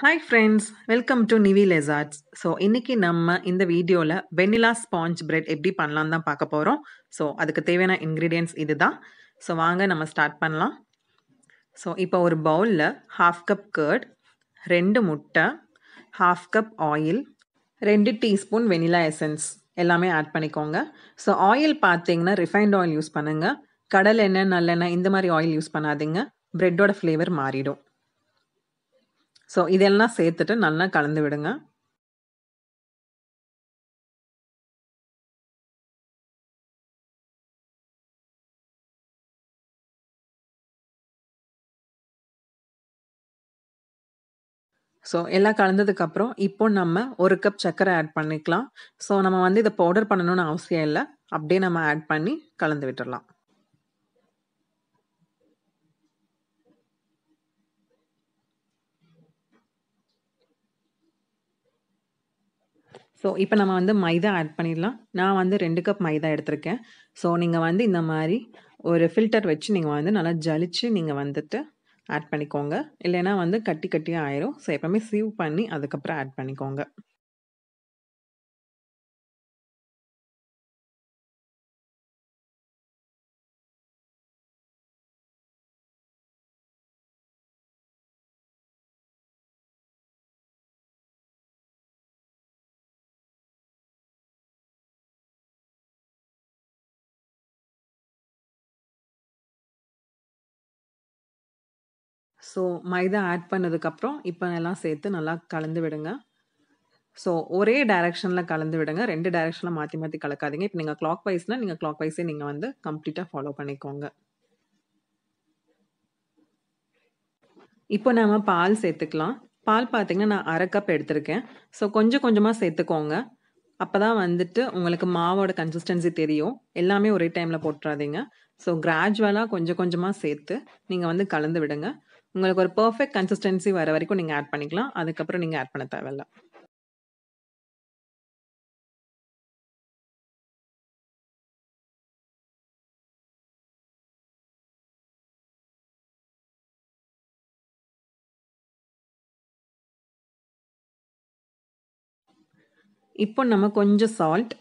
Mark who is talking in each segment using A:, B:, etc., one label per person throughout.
A: hi friends welcome to Nivi லெசார்ட்ஸ் so இன்றைக்கி நம்ம இந்த வீடியோவில் வெனிலா ஸ்பாஞ்ச் பிரெட் எப்படி பண்ணலான்னு தான் பார்க்க போகிறோம் ஸோ அதுக்கு தேவையான இன்க்ரீடியன்ஸ் இது தான் ஸோ வாங்க நம்ம ஸ்டார்ட் பண்ணலாம் ஸோ இப்போ ஒரு பவுலில் ஹாஃப் கப் கர்ட் ரெண்டு முட்டை ஹாஃப் கப் ஆயில் ரெண்டு டீஸ்பூன் வெனிலா எசன்ஸ் எல்லாமே ஆட் பண்ணிக்கோங்க ஸோ ஆயில் பார்த்தீங்கன்னா ரிஃபைண்ட் ஆயில் யூஸ் பண்ணுங்கள் கடல் எண்ணெய் நல்லெண்ணெய் இந்த மாதிரி ஆயில் யூஸ் பண்ணாதீங்க ப்ரெட்டோட ஃப்ளேவர் மாறிடும் ஸோ இதெல்லாம் சேர்த்துட்டு நல்லா கலந்து விடுங்க ஸோ எல்லாம் கலந்ததுக்கப்புறம் இப்போ நம்ம ஒரு கப் சர்க்கரை ஆட் பண்ணிக்கலாம் ஸோ நம்ம வந்து இதை பவுடர் பண்ணணும்னு அவசியம் இல்லை அப்படியே நம்ம ஆட் பண்ணி கலந்து விட்டுடலாம் ஸோ இப்போ நம்ம வந்து மைதா ஆட் பண்ணிடலாம் நான் வந்து ரெண்டு கப் மைதா எடுத்திருக்கேன் ஸோ நீங்கள் வந்து இந்த மாதிரி ஒரு ஃபில்டர் வச்சு நீங்கள் வந்து நல்லா ஜலிச்சு நீங்கள் வந்துட்டு ஆட் பண்ணிக்கோங்க இல்லைன்னா வந்து கட்டி கட்டியாக ஆயிரும் ஸோ எப்போவுமே சீவ் பண்ணி அதுக்கப்புறம் ஆட் பண்ணிக்கோங்க ஸோ மைதா ஆட் பண்ணதுக்கப்புறம் இப்போ எல்லாம் சேர்த்து நல்லா கலந்து விடுங்க ஸோ ஒரே டைரெக்ஷனில் கலந்து விடுங்க ரெண்டு டைரெக்ஷனில் மாற்றி மாற்றி கலக்காதீங்க இப்போ நீங்கள் கிளாக் வைஸ்னால் நீங்கள் கிளாக் வைஸே நீங்கள் வந்து கம்ப்ளீட்டாக ஃபாலோ பண்ணிக்கோங்க இப்போ நாம் பால் சேர்த்துக்கலாம் பால் பார்த்திங்கன்னா நான் அரை கப் எடுத்திருக்கேன் ஸோ கொஞ்சம் கொஞ்சமாக சேர்த்துக்கோங்க அப்போ தான் வந்துட்டு உங்களுக்கு மாவோட கன்சிஸ்டன்சி தெரியும் எல்லாமே ஒரே டைமில் போட்டுறாதீங்க ஸோ கிராஜுவலாக கொஞ்சம் கொஞ்சமாக சேர்த்து நீங்கள் வந்து கலந்து விடுங்க உங்களுக்கு ஒரு பர்ஃபெக்ட் கன்சிஸ்டன்சி வர வரைக்கும் நீங்கள் ஆட் பண்ணிக்கலாம் அதுக்கப்புறம் நீங்கள் ஆட் பண்ண தேவையில்ல இப்போ நம்ம கொஞ்சம் சால்ட்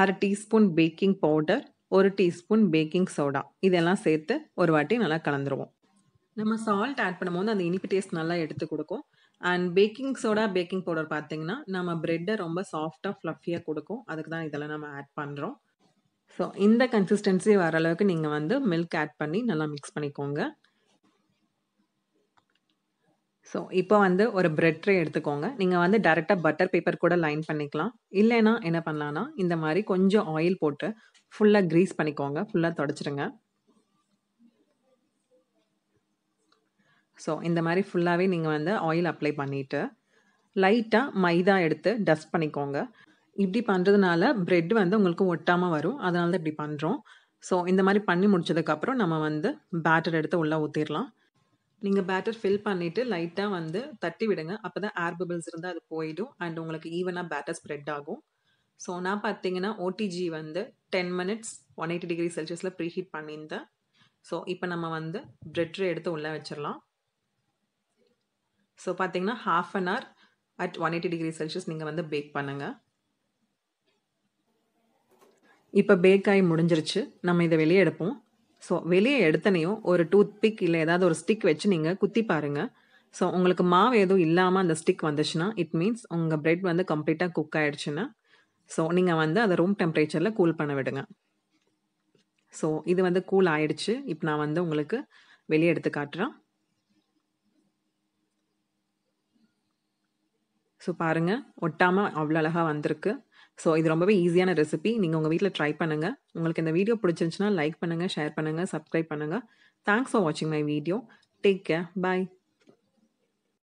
A: அரை டீஸ்பூன் பேக்கிங் பவுடர் ஒரு டீஸ்பூன் பேக்கிங் சோடா இதெல்லாம் சேர்த்து ஒரு வாட்டி நல்லா கலந்துருவோம் நம்ம சால்ட் ஆட் பண்ணும்போது அந்த இனிப்பு டேஸ்ட் நல்லா எடுத்து கொடுக்கும் and baking soda baking powder பார்த்தீங்கன்னா நம்ம ப்ரெட்டை ரொம்ப சாஃப்டாக ஃப்ளஃபியாக கொடுக்கும் அதுக்கு தான் இதெல்லாம் நம்ம ஆட் பண்ணுறோம் ஸோ இந்த கன்சிஸ்டன்சி வர அளவுக்கு நீங்கள் வந்து மில்க் ஆட் பண்ணி நல்லா மிக்ஸ் பண்ணிக்கோங்க ஸோ இப்போ வந்து ஒரு பிரெட் ட்ரே எடுத்துக்கோங்க நீங்கள் வந்து டேரெக்டாக பட்டர் பேப்பர் கூட லைன் பண்ணிக்கலாம் இல்லைன்னா என்ன பண்ணலான்னா இந்த மாதிரி கொஞ்சம் ஆயில் போட்டு ஃபுல்லாக க்ரீஸ் பண்ணிக்கோங்க ஃபுல்லாக தொடச்சிருங்க ஸோ இந்த மாதிரி ஃபுல்லாகவே நீங்கள் வந்து ஆயில் அப்ளை பண்ணிவிட்டு லைட்டாக மைதா எடுத்து டஸ்ட் பண்ணிக்கோங்க இப்படி பண்ணுறதுனால ப்ரெட் வந்து உங்களுக்கு ஒட்டாமல் வரும் அதனால தான் இப்படி பண்ணுறோம் ஸோ இந்த மாதிரி பண்ணி முடிச்சதுக்கப்புறம் நம்ம வந்து பேட்டர் எடுத்து உள்ளே ஊற்றிடலாம் நீங்கள் பேட்டர் ஃபில் பண்ணிவிட்டு லைட்டாக வந்து தட்டி விடுங்க அப்போ தான் ஏர் இருந்தால் அது போயிடும் அண்ட் உங்களுக்கு ஈவனாக பேட்டர் ஸ்ப்ரெட் ஆகும் ஸோ நான் பார்த்தீங்கன்னா ஓடிஜி வந்து ten minutes one eighty degree செல்சியஸில் ப்ரீஹீட் பண்ணியிருந்தேன் ஸோ இப்போ நம்ம வந்து ப்ரெட்ரு எடுத்து உள்ளே வச்சிடலாம் ஸோ பார்த்தீங்கன்னா half an hour at one eighty degree Celsius நீங்கள் வந்து பேக் பண்ணுங்கள் இப்போ பேக் ஆகி முடிஞ்சிருச்சு நம்ம இதை வெளியே எடுப்போம் ஸோ வெளியே எடுத்தனையும் ஒரு டூத் பிக் இல்லை ஏதாவது ஒரு ஸ்டிக் வச்சு நீங்கள் குத்தி பாருங்கள் ஸோ உங்களுக்கு மாவு எதுவும் இல்லாமல் அந்த ஸ்டிக் வந்துச்சுன்னா இட் மீன்ஸ் உங்கள் ப்ரெட் வந்து கம்ப்ளீட்டாக குக் ஆகிடுச்சுன்னா ஸோ நீங்கள் வந்து அதை ரூம் டெம்பரேச்சரில் கூல் பண்ண விடுங்க ஸோ இது வந்து கூல் ஆயிடுச்சு இப்போ நான் வந்து உங்களுக்கு வெளியே எடுத்து காட்டுறேன் ஸோ பாருங்கள் ஒட்டாமல் அவ்வளோ அழகாக வந்திருக்கு ஸோ இது ரொம்பவே ஈஸியான ரெசிபி நீங்கள் உங்கள் வீட்டில் ட்ரை பண்ணுங்கள் உங்களுக்கு இந்த வீடியோ பிடிச்சிருந்துச்சுன்னா லைக் பண்ணுங்கள் ஷேர் பண்ணுங்கள் சப்ஸ்கிரைப் பண்ணுங்கள் தேங்க்ஸ் ஃபார் வாட்சிங் my video take care bye